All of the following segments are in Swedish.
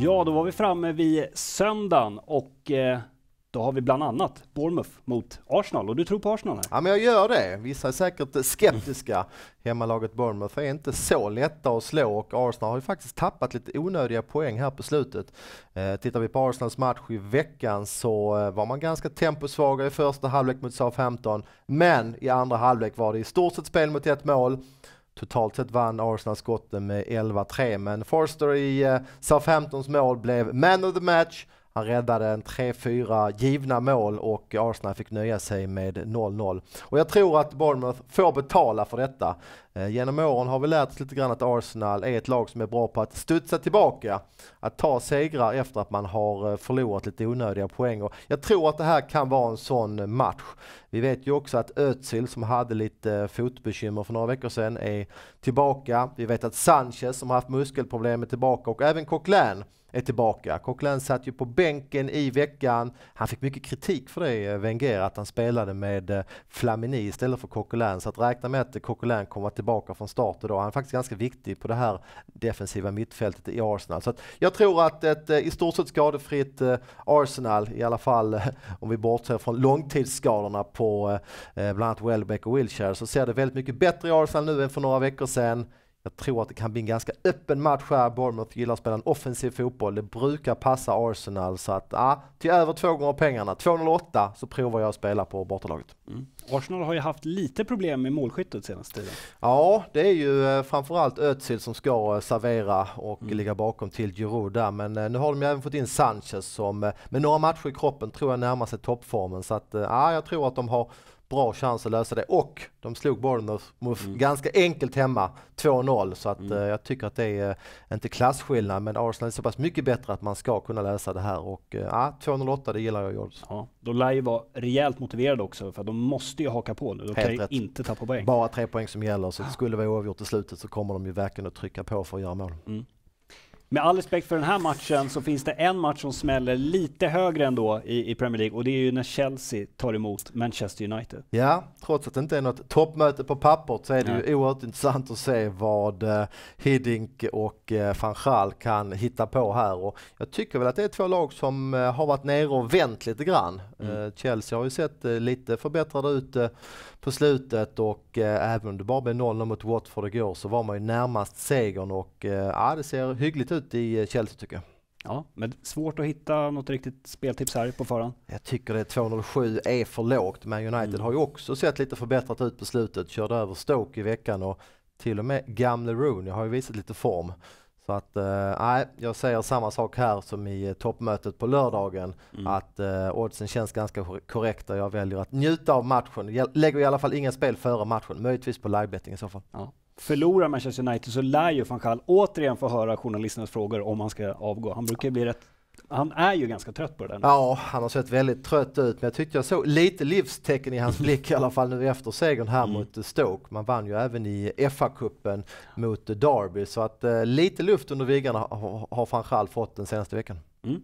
Ja, då var vi framme vid söndagen och eh, då har vi bland annat Bournemouth mot Arsenal och du tror på Arsenal? Här. Ja, men jag gör det. Vissa är säkert skeptiska. Hemmalaget Bournemouth är inte så lätta att slå och Arsenal har ju faktiskt tappat lite onödiga poäng här på slutet. Eh, tittar vi på Arsenals match i veckan så eh, var man ganska temposvaga i första halvlek mot Southampton, men i andra halvlek var det i stort sett spel mot ett mål Totalt sett vann Arsenal skotten med 11-3 men Forster i eh, Southamptons mål blev man of the match. Han räddade en 3-4 givna mål och Arsenal fick nöja sig med 0-0. Och jag tror att Bournemouth får betala för detta. Eh, genom åren har vi lärt oss lite grann att Arsenal är ett lag som är bra på att studsa tillbaka. Att ta segrar efter att man har eh, förlorat lite onödiga poäng. Och jag tror att det här kan vara en sån match. Vi vet ju också att Özil som hade lite eh, fotbekymmer för några veckor sedan är tillbaka. Vi vet att Sanchez som har haft muskelproblem är tillbaka och även Coquelin är tillbaka. Coquelin satt ju på bänken i veckan. Han fick mycket kritik för det, eh, Wenger, att han spelade med eh, Flamini istället för Coquelin. Så att räkna med att eh, Coquelin kommer tillbaka från start idag. Han är faktiskt ganska viktig på det här defensiva mittfältet i Arsenal. Så jag tror att ett i stort sett skadefritt Arsenal, i alla fall om vi bortser från långtidsskadorna på bland annat Welbeck och Wilshire, så ser det väldigt mycket bättre i Arsenal nu än för några veckor sedan. Jag tror att det kan bli en ganska öppen match här. Bournemouth gillar att spela en offensiv fotboll. Det brukar passa Arsenal så att ah, till över två gånger pengarna, 2,08 så provar jag att spela på bortalaget. Mm. Arsenal har ju haft lite problem med målskyttet senaste tiden. Ja, det är ju eh, framförallt Özil som ska eh, servera och mm. ligga bakom till Giroud där. Men eh, nu har de ju även fått in Sanchez som med några matcher i kroppen tror jag närmar sig toppformen. Så att ja, jag tror att de har bra chans att lösa det och de slog Bournemouth mm. ganska enkelt hemma, 2-0. Så att, mm. Eh, jag tycker att det är eh, inte klasskillnad men Arsenal är så pass mycket bättre att man ska kunna lösa det här. Och eh, ja, 2-0-8 det gillar jag George. Ja, de lär ju vara rejält motiverade också för de måste ju haka på nu. De Helt kan rätt. inte tappa poäng. Bara tre poäng som gäller så det ah. skulle det vara oavgjort i slutet så kommer de ju verkligen att trycka på för att göra mål. Mm med all respekt för den här matchen så finns det en match som smäller lite högre ändå i, i Premier League och det är ju när Chelsea tar emot Manchester United. Ja, trots att det inte är något toppmöte på pappret så är det Nej. ju oerhört intressant att se vad eh, Hiddink och eh, van Fanchal kan hitta på här och jag tycker väl att det är två lag som eh, har varit nere och vänt lite grann. Mm. Eh, Chelsea har ju sett eh, lite förbättrade ut eh, på slutet och även om det bara blev 0-0 mot Watford igår så var man ju närmast segern och ja, det ser hyggligt ut absolut i eh, Chelsea tycker jag. Ja, men svårt att hitta något riktigt speltips här på förhand. Jag tycker det 2.07 är för lågt. Men United mm. har ju också sett lite förbättrat ut på slutet. Körde över Stoke i veckan och till och med gamle Rooney har ju visat lite form. Så att, eh, nej, eh, jag säger samma sak här som i eh, toppmötet på lördagen. Mm. Att eh, oddsen känns ganska korrekta. Jag väljer att njuta av matchen. Jag lägger i alla fall inga spel före matchen. Möjligtvis på livebetting i så fall. Ja. Förlorar Manchester United så lär ju van Gaal återigen få höra journalisternas frågor om han ska avgå. Han brukar ju bli rätt han är ju ganska trött på det där. Ja, han har sett väldigt trött ut, men jag tyckte jag såg lite livstecken i hans blick i alla fall nu efter segern här mm. mot Stoke. Man vann ju även i FA-cupen mot Derby, så att eh, lite luft under vingarna har, har fått den senaste veckan. Mm.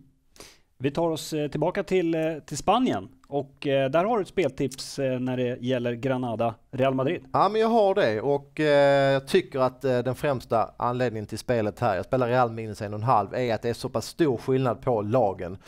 Vi tar oss eh, tillbaka till, eh, till Spanien och eh, där har du ett speltips eh, när det gäller Granada, Real Madrid. Ja men jag har det och eh, jag tycker att den främsta anledningen till spelet här, jag spelar Real minus en och en halv, är att det är så pass stor skillnad på lagen.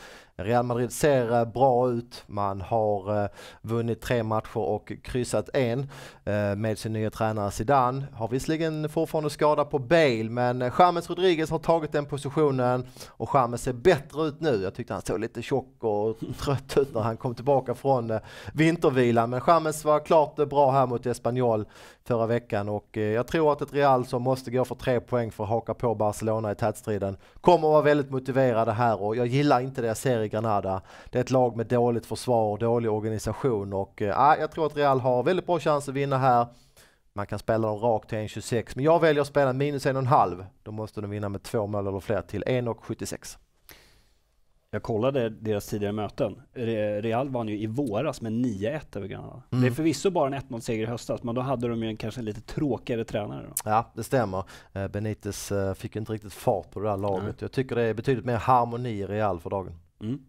Real Madrid ser eh, bra ut. Man har eh, vunnit tre matcher och kryssat en eh, med sin nya tränare Zidane. Har visserligen fortfarande skada på Bale men James Rodriguez har tagit den positionen och James ser bättre ut nu. Jag tyckte han såg lite tjock och trött ut när han kom tillbaka från vintervilan men James var klart bra här mot Espanyol förra veckan och jag tror att ett Real som måste gå för tre poäng för att haka på Barcelona i tätstriden kommer att vara väldigt motiverade här och jag gillar inte det jag ser Granada. Det är ett lag med dåligt försvar och dålig organisation och eh, ah, jag tror att Real har väldigt bra chans att vinna här. Man kan spela dem rakt till 1,26 men jag väljer att spela minus 1,5. Då måste de vinna med två mål eller fler till 1,76. Jag kollade deras tidigare möten. Real vann ju i våras med 9-1 över Granada. Mm. Det är förvisso bara en 1-0-seger i höstas, men då hade de ju en kanske lite tråkigare tränare. Då. Ja, det stämmer. Eh, Benitez eh, fick inte riktigt fart på det där laget. Nej. Jag tycker det är betydligt mer harmoni i Real för dagen. Mm.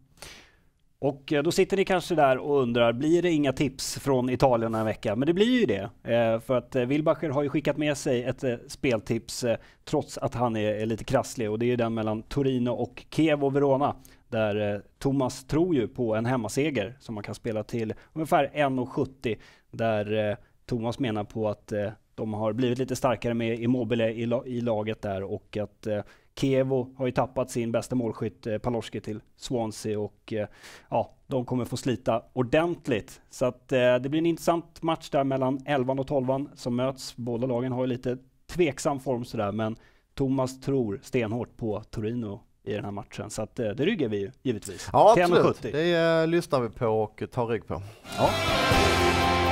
Och eh, då sitter ni kanske där och undrar, blir det inga tips från Italien den här veckan? Men det blir ju det. Eh, för att eh, Wilbacher har ju skickat med sig ett speltips trots att han är lite krasslig och det är ju den mellan Torino och Kiev och Verona. Där Thomas tror ju på en hemmaseger som man kan spela till ungefär 1,70. Där Thomas menar på att de har blivit lite starkare med Immobile i, i laget där och att eh, Kevo har ju tappat sin bästa målskytt eh, Palorski till Swansea och eh, ja, de kommer få slita ordentligt. Så att eh, det blir en intressant match där mellan 11 och 12 som möts. Båda lagen har ju lite tveksam form sådär men Thomas tror stenhårt på Torino i den här matchen. Så att, eh, det ryggar vi ju givetvis. Ja absolut, det eh, lyssnar vi på och tar rygg på. Ja.